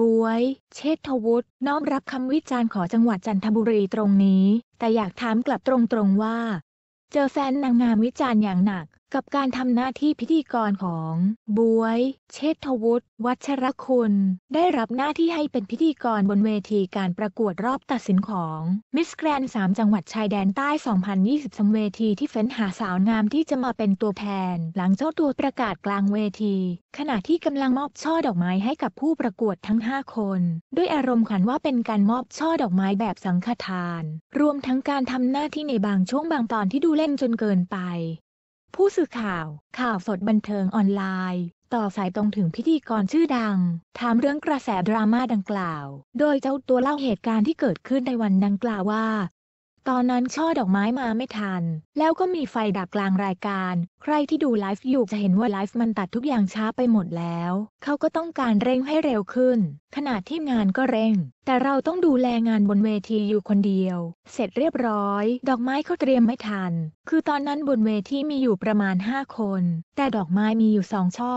บวยเชษฐวุฒิน้อมรับคำวิจารณ์ขอจังหวัดจันทบุรีตรงนี้ แต่อยากถามกลับตรงๆว่า เจอแฟนนางงามวิจารณ์อย่างหนักกับการทำหน้าที่พิธีกรของ บวย เชษฐวุฒิวัชรคุณ ได้รับหน้าที่ให้เป็นพิธีกรบนเวทีการประกวดรอบตัดสินของ มิสแกรนสามจังหวัดชายแดนใต้ 2020สมเวทีที่เฟ้นหาสาวงามที่จะมาเป็นตัวแทนหลังเจ้าตัวประกาศกลางเวที ขณะที่กำลังมอบช่อดอกไม้ให้กับผู้ประกวดทั้ง 5 คน ด้วยอารมณ์ขันว่าเป็นการมอบช่อดอกไม้แบบสังฆทาน รวมทั้งการทำหน้าที่ในบางช่วงบางตอนที่ดูเล่นจนเกินไปผู้สื่อข่าว ข่าวสดบันเทิงออนไลน์ ต่อสายตรงถึงพิธีกรชื่อดัง ถามเรื่องกระแสดราม่าดังกล่าว โดยเจ้าตัวเล่าเหตุการณ์ที่เกิดขึ้นในวันดังกล่าวว่าตอนนั้นช่อดอกไม้มาไม่ทัน แล้วก็มีไฟดับกลางรายการ ใครที่ดูไลฟ์อยู่จะเห็นว่าไลฟ์มันตัดทุกอย่างช้าไปหมดแล้ว เขาก็ต้องการเร่งให้เร็วขึ้นขณะที่งานก็เร่ง แต่เราต้องดูแลงานบนเวทีอยู่คนเดียว เสร็จเรียบร้อย ดอกไม้เขาเตรียมไม่ทัน คือตอนนั้นบนเวทีมีอยู่ประมาณ 5 คน แต่ดอกไม้มีอยู่สองช่อ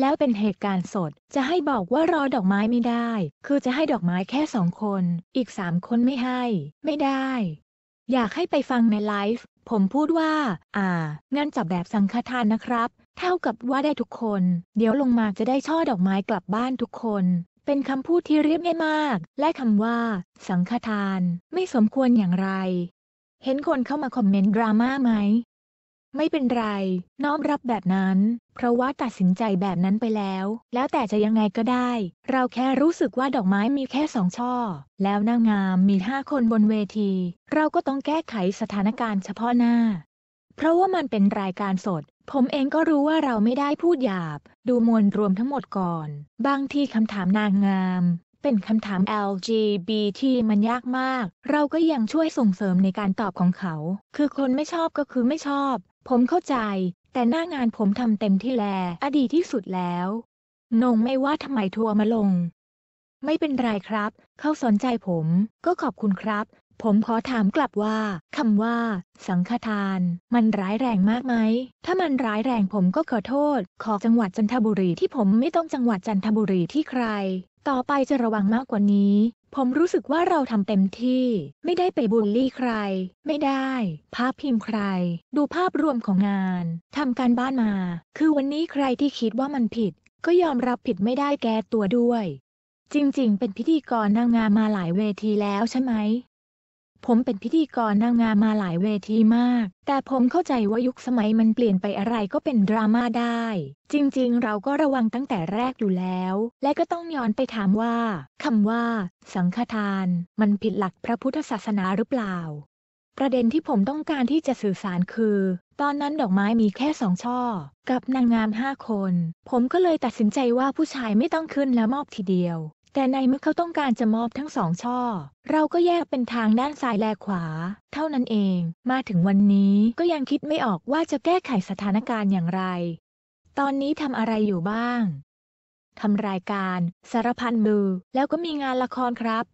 แล้วเป็นเหตุการณ์สด จะให้บอกว่ารอดอกไม้ไม่ได้ คือจะให้ดอกไม้แค่สองคน อีกสามคนไม่ให้ ไม่ได้อยากให้ไปฟังในไลฟ์ ผมพูดว่า อ่างั้นจับแบบสังฆทานนะครับ เท่ากับว่าได้ทุกคน เดี๋ยวลงมาจะได้ช่อดอกไม้กลับบ้านทุกคน เป็นคำพูดที่เรียบง่ายมาก และคำว่า สังฆทานไม่สมควรอย่างไร เห็นคนเข้ามาคอมเมนต์ดราม่าไหมไม่เป็นไร น้อมรับแบบนั้น เพราะว่าตัดสินใจแบบนั้นไปแล้ว แล้วแต่จะยังไงก็ได้ เราแค่รู้สึกว่าดอกไม้มีแค่สองช่อ แล้วนางงามมีห้าคนบนเวที เราก็ต้องแก้ไขสถานการณ์เฉพาะหน้า เพราะว่ามันเป็นรายการสด ผมเองก็รู้ว่าเราไม่ได้พูดหยาบ ดูมวลรวมทั้งหมดก่อน บางทีคำถามนางงาม เป็นคำถาม LGBT มันยากมาก เราก็ยังช่วยส่งเสริมในการตอบของเขา คือคนไม่ชอบก็คือไม่ชอบผมเข้าใจ แต่หน้างานผมทำเต็มที่แลอดีที่สุดแล้ว นงไม่ว่าทำไมทัวร์มาลง ไม่เป็นไรครับ เขาสนใจผม ก็ขอบคุณครับ ผมขอถามกลับว่าคำว่า สังฆทานมันร้ายแรงมากไหมถ้ามันร้ายแรงผมก็ขอโทษ ขอจังหวัดจันทบุรีที่ผมไม่ต้องจังหวัดจันทบุรีที่ใคร ต่อไปจะระวังมากกว่านี้ผมรู้สึกว่าเราทำเต็มที่ ไม่ได้ไปบูลลี่ใคร ไม่ได้ ภาพพิมพ์ใคร ดูภาพรวมของงานทำการบ้านมา คือวันนี้ใครที่คิดว่ามันผิด ก็ยอมรับผิดไม่ได้แก้ตัวด้วย จริงๆเป็นพิธีกรนางงามมาหลายเวทีแล้วใช่ไหมผมเป็นพิธีกรนางงามมาหลายเวทีมาก แต่ผมเข้าใจว่ายุคสมัยมันเปลี่ยนไปอะไรก็เป็นดราม่าได้ จริงๆ เราก็ระวังตั้งแต่แรกอยู่แล้ว และก็ต้องย้อนไปถามว่าคำว่า สังฆทานมันผิดหลักพระพุทธศาสนาหรือเปล่า ประเด็นที่ผมต้องการที่จะสื่อสารคือ ตอนนั้นดอกไม้มีแค่สองช่อ กับนางงามห้าคน ผมก็เลยตัดสินใจว่าผู้ชายไม่ต้องขึ้นแล้วมอบทีเดียวแต่ในเมื่อเขาต้องการจะมอบทั้งสองช่อ เราก็แยกเป็นทางด้านซ้ายและขวา เท่านั้นเอง มาถึงวันนี้ก็ยังคิดไม่ออกว่าจะแก้ไขสถานการณ์อย่างไร ตอนนี้ทำอะไรอยู่บ้าง ทำรายการสารพันมือ แล้วก็มีงานละครครับ